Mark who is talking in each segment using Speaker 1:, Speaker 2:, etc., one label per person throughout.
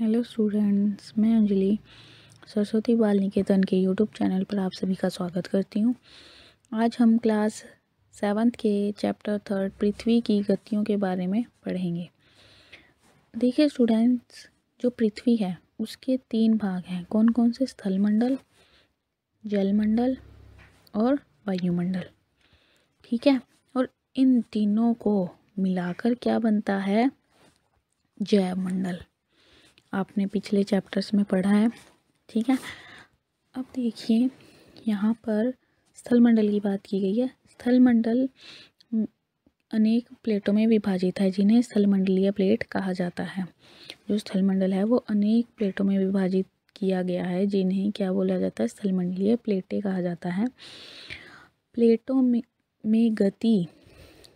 Speaker 1: hello students मैं अंजलि सरस्वती बाल निकेतन के यूट्यूब चैनल पर आप सभी का स्वागत करती हूँ आज हम क्लास सेवन्थ के चैप्टर थर्ड पृथ्वी की गतियों के बारे में पढ़ेंगे देखिए स्टूडेंट्स जो पृथ्वी है उसके तीन भाग हैं कौन कौन से स्थलमंडल जलमंडल और वायुमंडल ठीक है और इन तीनों को मिलाकर क्या बनता है जैवमंडल आपने पिछले चैप्टर्स में पढ़ा है ठीक है अब देखिए यहाँ पर स्थल मंडल की बात की गई है स्थल मंडल अनेक प्लेटों में विभाजित है जिन्हें स्थलमंडलीय प्लेट कहा जाता है जो स्थलमंडल है वो अनेक प्लेटों में विभाजित किया गया है जिन्हें क्या बोला जाता है स्थलमंडलीय प्लेटें कहा जाता है प्लेटों में में गति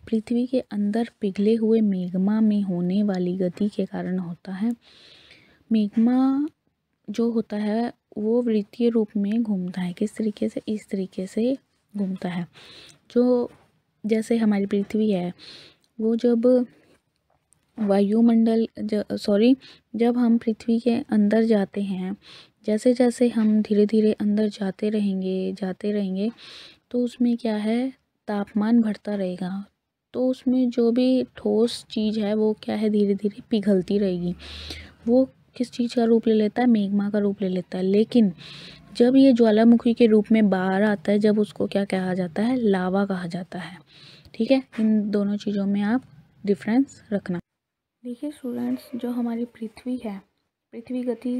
Speaker 1: पृथ्वी के अंदर पिघले हुए मेघमा में होने वाली गति के कारण होता है मेघमा जो होता है वो वृत्तीय रूप में घूमता है किस तरीके से इस तरीके से घूमता है जो जैसे हमारी पृथ्वी है वो जब वायुमंडल सॉरी जब हम पृथ्वी के अंदर जाते हैं जैसे जैसे हम धीरे धीरे अंदर जाते रहेंगे जाते रहेंगे तो उसमें क्या है तापमान बढ़ता रहेगा तो उसमें जो भी ठोस चीज़ है वो क्या है धीरे धीरे पिघलती रहेगी वो किस चीज़ का रूप ले लेता है मेघमा का रूप ले लेता है लेकिन जब ये ज्वालामुखी के रूप में बाहर आता है जब उसको क्या कहा जाता है लावा कहा जाता है ठीक है इन दोनों चीज़ों में आप डिफरेंस रखना देखिए स्टूडेंट्स जो हमारी पृथ्वी है पृथ्वी गति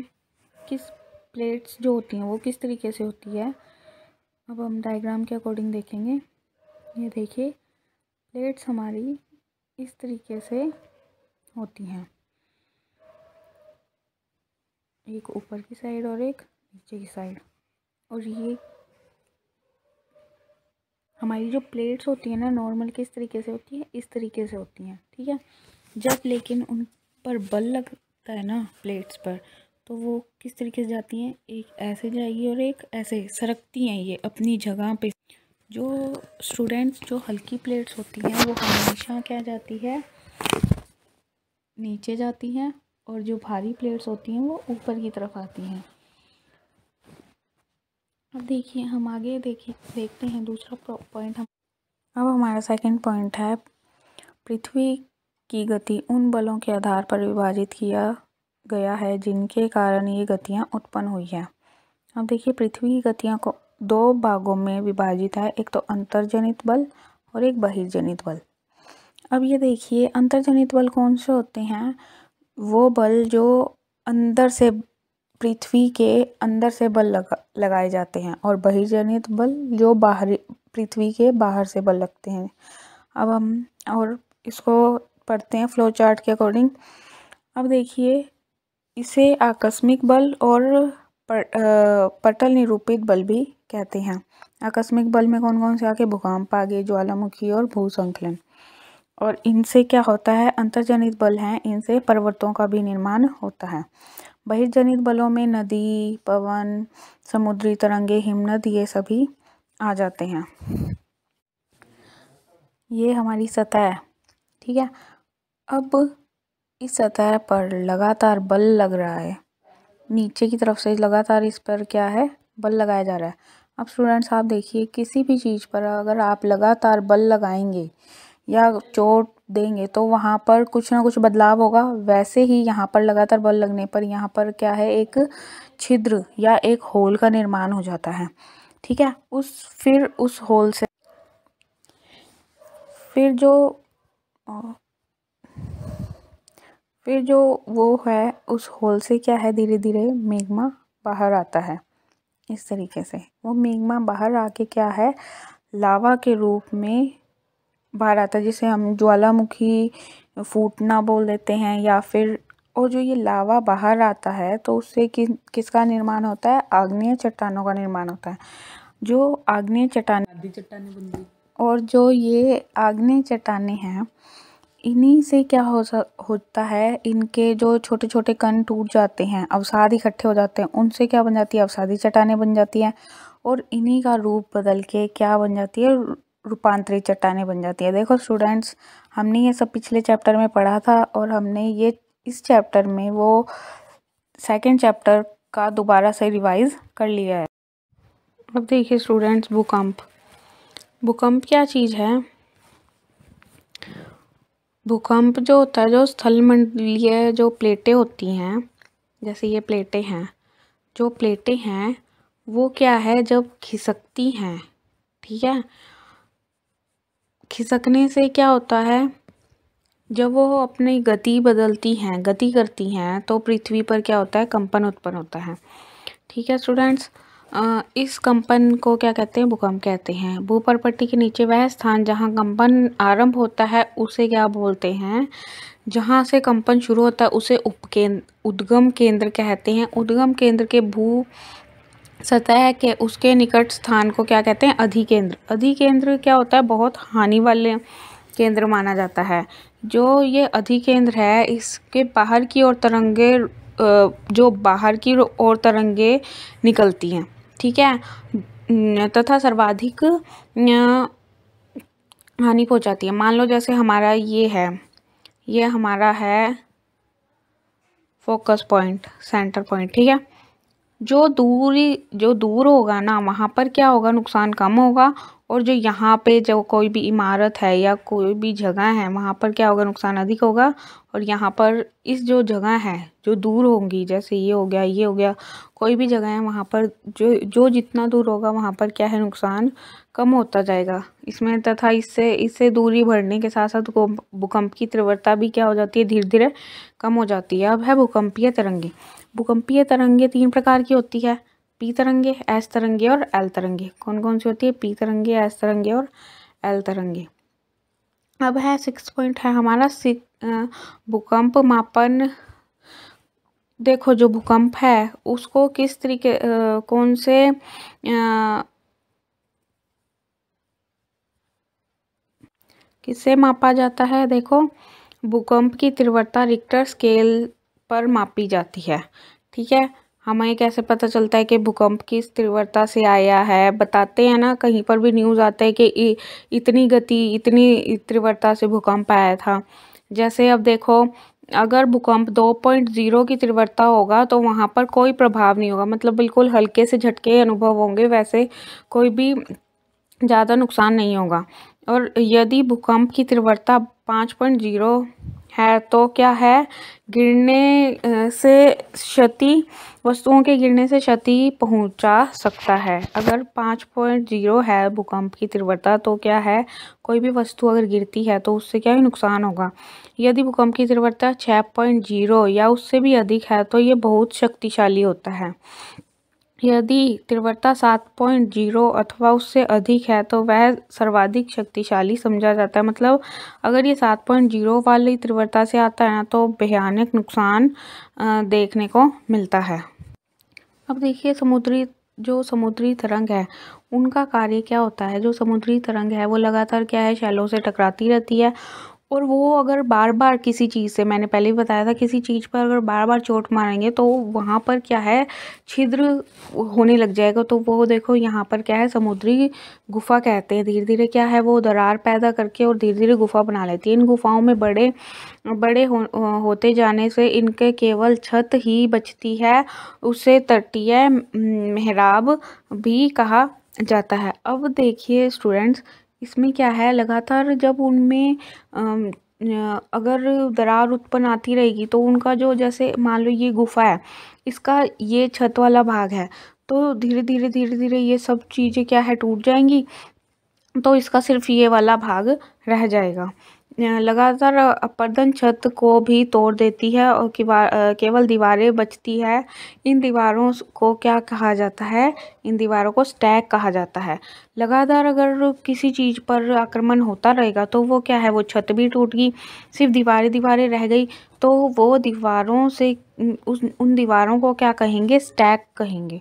Speaker 1: किस प्लेट्स जो होती हैं वो किस तरीके से होती है अब हम डायग्राम के अकॉर्डिंग देखेंगे ये देखिए प्लेट्स हमारी इस तरीके से होती हैं एक ऊपर की साइड और एक नीचे की साइड और ये हमारी जो प्लेट्स होती हैं ना नॉर्मल किस तरीके से होती हैं इस तरीके से होती हैं ठीक है जब लेकिन उन पर बल लगता है ना प्लेट्स पर तो वो किस तरीके से जाती हैं एक ऐसे जाएगी और एक ऐसे सरकती हैं ये अपनी जगह पे जो स्टूडेंट्स जो हल्की प्लेट्स होती हैं वो हमेशा क्या जाती है नीचे जाती हैं और जो भारी प्लेट्स होती हैं वो ऊपर की तरफ आती हैं अब देखिए हम आगे देखिए देखते हैं दूसरा पॉइंट हम अब हमारा सेकंड पॉइंट है पृथ्वी की गति उन बलों के आधार पर विभाजित किया गया है जिनके कारण ये गतियाँ उत्पन्न हुई हैं अब देखिए पृथ्वी की गतियाँ को दो भागों में विभाजित है एक तो अंतर्जनित बल और एक बहिर्जनित बल अब ये देखिए अंतर्जनित बल कौन से होते हैं वो बल जो अंदर से पृथ्वी के अंदर से बल लगा लगाए जाते हैं और बहिर्जनित बल जो बाहरी पृथ्वी के बाहर से बल लगते हैं अब हम और इसको पढ़ते हैं फ्लो चार्ट के अकॉर्डिंग अब देखिए इसे आकस्मिक बल और पटल निरूपित बल भी कहते हैं आकस्मिक बल में कौन कौन से आके भूकंप आगे ज्वालामुखी और भूसंखलन और इनसे क्या होता है अंतर्जनित बल हैं इनसे पर्वतों का भी निर्माण होता है बहिर्जनित बलों में नदी पवन समुद्री तरंगे हिमनद ये सभी आ जाते हैं ये हमारी सतह है ठीक है अब इस सतह पर लगातार बल लग रहा है नीचे की तरफ से लगातार इस पर क्या है बल लगाया जा रहा है अब स्टूडेंट्स आप देखिए किसी भी चीज़ पर अगर आप लगातार बल लगाएंगे या चोट देंगे तो वहाँ पर कुछ ना कुछ बदलाव होगा वैसे ही यहाँ पर लगातार बल लगने पर यहाँ पर क्या है एक छिद्र या एक होल का निर्माण हो जाता है ठीक है उस फिर उस होल से फिर जो फिर जो वो है उस होल से क्या है धीरे धीरे मेघमा बाहर आता है इस तरीके से वो मेघमा बाहर आके क्या है लावा के रूप में बाहर आता है जिसे हम ज्वालामुखी फूटना बोल देते हैं या फिर और जो ये लावा बाहर आता है तो उससे कि, किसका निर्माण होता है आग्नेय चट्टानों का निर्माण होता है जो आग्नेय चट्टान चट्टाने बन और जो ये आग्नेय चट्टाने हैं इन्हीं से क्या हो होता है इनके जो छोटे छोटे कण टूट जाते हैं अवसाद इकट्ठे हो जाते हैं उनसे क्या बन जाती है अवसादी चट्टाने बन जाती हैं और इन्हीं का रूप बदल के क्या बन जाती है रूपांतरित चट्टाने बन जाती है देखो स्टूडेंट्स हमने ये सब पिछले चैप्टर में पढ़ा था और हमने ये इस चैप्टर में वो सेकेंड चैप्टर का दोबारा से रिवाइज कर लिया है अब देखिए स्टूडेंट्स भूकंप भूकंप क्या चीज़ है भूकंप जो होता है जो स्थलमंडलीय जो प्लेटें होती हैं जैसे ये प्लेटें हैं जो प्लेटें हैं वो क्या है जब खिसकती हैं ठीक है खिसकने से क्या होता है जब वो अपनी गति बदलती हैं गति करती हैं तो पृथ्वी पर क्या होता है कंपन उत्पन्न होता है ठीक है स्टूडेंट्स इस कंपन को क्या कहते हैं भूकंप कहते हैं भूपरपट्टी के नीचे वह स्थान जहाँ कंपन आरंभ होता है उसे क्या बोलते हैं जहाँ से कंपन शुरू होता है उसे उपकेंद्र उद्गम केंद्र कहते हैं उद्गम केंद्र के भू सतह के उसके निकट स्थान को क्या कहते हैं अधिकेंद्र अधिकेंद्र क्या होता है बहुत हानि वाले केंद्र माना जाता है जो ये अधिकेंद्र है इसके बाहर की ओर तरंगे जो बाहर की ओर तरंगे निकलती हैं ठीक है तथा सर्वाधिक हानि पहुंचाती है मान लो जैसे हमारा ये है ये हमारा है फोकस पॉइंट सेंटर पॉइंट ठीक है जो दूरी जो दूर होगा ना वहाँ पर क्या होगा नुकसान कम होगा और जो यहाँ पे जो कोई भी इमारत है या कोई भी जगह है वहाँ पर क्या होगा नुकसान अधिक होगा और यहाँ पर इस जो जगह है जो दूर होंगी जैसे ये हो गया ये हो गया कोई भी जगह है वहाँ पर जो जो जितना दूर होगा वहाँ पर क्या है नुकसान कम होता जाएगा इसमें तथा इससे इससे दूरी बढ़ने के साथ साथ भूकंप की तीव्रता भी क्या हो जाती है धीरे धीरे कम हो जाती है अब है भूकंपीय तिरंगी भूकंपीय तरंगे तीन प्रकार की होती है पी तरंगे एस तरंगे और एल तरंगे कौन कौन सी होती है पी तरंगे एस तरंगे और एल तरंगे अब है सिक्स पॉइंट है हमारा भूकंप मापन देखो जो भूकंप है उसको किस तरीके आ, कौन से किससे मापा जाता है देखो भूकंप की तीव्रता रिक्टर स्केल पर मापी जाती है ठीक है हमें कैसे पता चलता है कि भूकंप किस तीव्रता से आया है बताते हैं ना कहीं पर भी न्यूज़ आता है कि इतनी गति इतनी तीव्रता से भूकंप आया था जैसे अब देखो अगर भूकंप 2.0 की तीव्रता होगा तो वहाँ पर कोई प्रभाव नहीं होगा मतलब बिल्कुल हल्के से झटके अनुभव होंगे वैसे कोई भी ज़्यादा नुकसान नहीं होगा और यदि भूकंप की तीव्रता 5.0 है तो क्या है गिरने से क्षति वस्तुओं के गिरने से क्षति पहुंचा सकता है अगर पाँच पॉइंट जीरो है भूकंप की तीव्रता तो क्या है कोई भी वस्तु अगर गिरती है तो उससे क्या नुकसान होगा यदि भूकंप की तीव्रता छः पॉइंट जीरो या उससे भी अधिक है तो ये बहुत शक्तिशाली होता है यदि तीव्रता सात पॉइंट जीरो अथवा उससे अधिक है तो वह सर्वाधिक शक्तिशाली समझा जाता है मतलब अगर ये सात पॉइंट जीरो वाली तीव्रता से आता है ना तो भयानक नुकसान देखने को मिलता है अब देखिए समुद्री जो समुद्री तरंग है उनका कार्य क्या होता है जो समुद्री तरंग है वो लगातार क्या है शैलों से टकराती रहती है और वो अगर बार बार किसी चीज़ से मैंने पहले ही बताया था किसी चीज़ पर अगर बार बार चोट मारेंगे तो वहाँ पर क्या है छिद्र होने लग जाएगा तो वो देखो यहाँ पर क्या है समुद्री गुफा कहते हैं धीरे धीरे क्या है वो दरार पैदा करके और धीरे धीरे गुफा बना लेती है इन गुफाओं में बड़े बड़े हो, होते जाने से इनके केवल छत ही बचती है उसे तटीय मेहराब भी कहा जाता है अब देखिए स्टूडेंट्स इसमें क्या है लगातार जब उनमें अगर दरार उत्पन्न आती रहेगी तो उनका जो जैसे मान लो ये गुफा है इसका ये छत वाला भाग है तो धीरे धीरे धीरे धीरे ये सब चीज़ें क्या है टूट जाएंगी तो इसका सिर्फ ये वाला भाग रह जाएगा लगातार अपर्दन छत को भी तोड़ देती है और केवल दीवारें बचती है इन दीवारों को क्या कहा जाता है इन दीवारों को स्टैक कहा जाता है लगातार अगर किसी चीज़ पर आक्रमण होता रहेगा तो वो क्या है वो छत भी टूट गई सिर्फ दीवारें दीवारें रह गई तो वो दीवारों से उस उन दीवारों को क्या कहेंगे स्टैक कहेंगे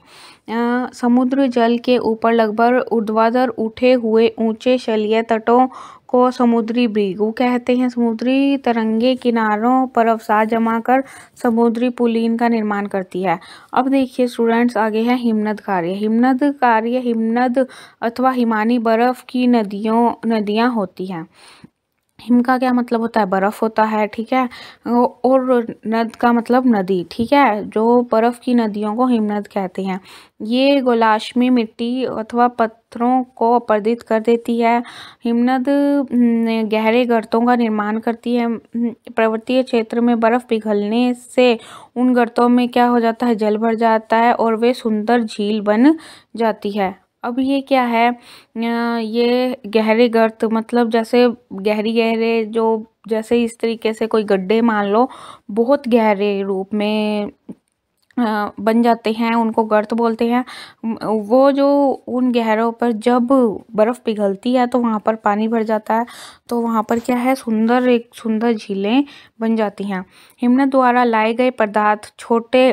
Speaker 1: आ, समुद्र जल के ऊपर लगभग उर्ध्वाधर उठे हुए ऊंचे शलीय तटों को समुद्री ब्रीगू कहते हैं समुद्री तरंगे किनारों पर अवसाद जमा कर समुद्री पुलिन का निर्माण करती है अब देखिए स्टूडेंट्स आगे है हिमनद कार्य हिमनद कार्य हिमनद अथवा हिमानी बर्फ़ की नदियों नदियाँ होती हैं हिम का क्या मतलब होता है बर्फ़ होता है ठीक है और नद का मतलब नदी ठीक है जो बर्फ़ की नदियों को हिमनद कहते हैं ये गोलाशमी मिट्टी अथवा पत्थरों को अपर्दित कर देती है हिमनद गहरे गर्तों का निर्माण करती है पर्वतीय क्षेत्र में बर्फ़ पिघलने से उन गर्तों में क्या हो जाता है जल भर जाता है और वे सुंदर झील बन जाती है अब ये क्या है ये गहरे गर्त मतलब जैसे गहरी गहरे जो जैसे इस तरीके से कोई गड्ढे मान लो बहुत गहरे रूप में बन जाते हैं उनको गर्त बोलते हैं वो जो उन गहरों पर जब बर्फ़ पिघलती है तो वहाँ पर पानी भर जाता है तो वहाँ पर क्या है सुंदर एक सुंदर झीलें बन जाती हैं हिमनद द्वारा लाए गए पदार्थ छोटे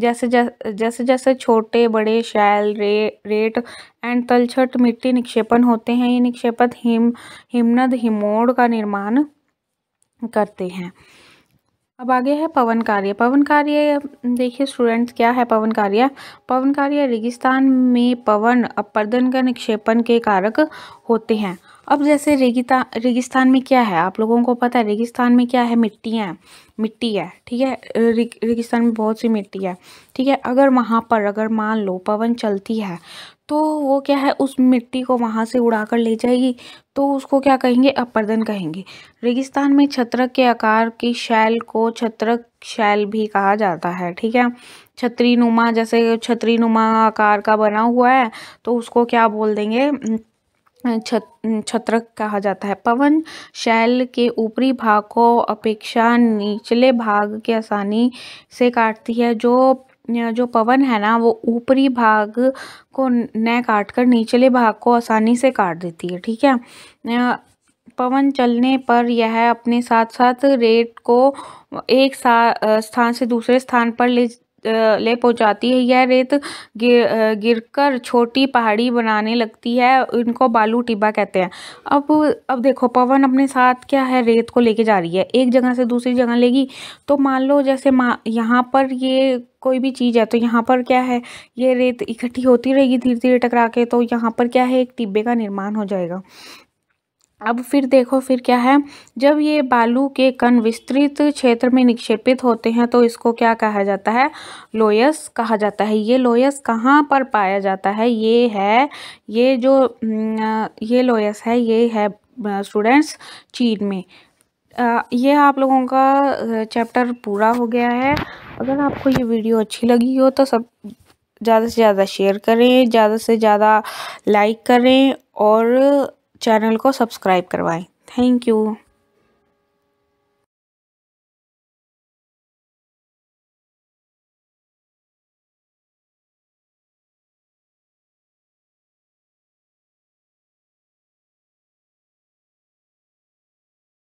Speaker 1: जैसे जैसे जैसे जैसे छोटे बड़े शैल रे रेट एंड तलछट मिट्टी निक्षेपण होते हैं ये निक्षेपत हिम हिमनद हिमोड़ का निर्माण करते हैं अब आगे है पवन कार्य पवन कार्य देखिए स्टूडेंट्स क्या है पवन कार्य पवन कार्य रेगिस्तान में पवन अपर्दन का निक्षेपण के कारक होते हैं अब जैसे रेगिता रेगिस्तान में क्या है आप लोगों को पता है रेगिस्तान में क्या है मिट्टी है मिट्टी है ठीक है रेगिस्तान में बहुत सी मिट्टी है ठीक है अगर वहाँ पर अगर मान लो पवन चलती है तो वो क्या है उस मिट्टी को वहाँ से उड़ा कर ले जाएगी तो उसको क्या कहेंगे अपर्दन कहेंगे रेगिस्तान में छत्रक के आकार की शैल को छत्रक शैल भी कहा जाता है ठीक है छतरी नुमा जैसे छतरी नुमा आकार का बना हुआ है तो उसको क्या बोल देंगे छत छत्रक कहा जाता है पवन शैल के ऊपरी भाग को अपेक्षा निचले भाग के आसानी से काटती है जो जो पवन है ना वो ऊपरी भाग को न काट कर निचले भाग को आसानी से काट देती है ठीक है पवन चलने पर यह अपने साथ साथ रेट को एक स्थान से दूसरे स्थान पर ले ले पहुंचाती है यह रेत गिर गिरकर छोटी पहाड़ी बनाने लगती है इनको बालू टिब्बा कहते हैं अब अब देखो पवन अपने साथ क्या है रेत को लेके जा रही है एक जगह से दूसरी जगह लेगी तो मान लो जैसे यहाँ पर ये कोई भी चीज़ है तो यहाँ पर क्या है ये रेत इकट्ठी होती रहेगी धीरे धीरे टकरा के तो यहाँ पर क्या है एक टिब्बे का निर्माण हो जाएगा अब फिर देखो फिर क्या है जब ये बालू के कण विस्तृत क्षेत्र में निक्षेपित होते हैं तो इसको क्या कहा जाता है लोयस कहा जाता है ये लोयस कहाँ पर पाया जाता है ये है ये जो ये लोयस है ये है स्टूडेंट्स चीन में ये आप लोगों का चैप्टर पूरा हो गया है अगर आपको ये वीडियो अच्छी लगी हो तो सब ज़्यादा से ज़्यादा शेयर करें ज़्यादा से ज़्यादा लाइक करें और चैनल को सब्सक्राइब करवाएं थैंक यू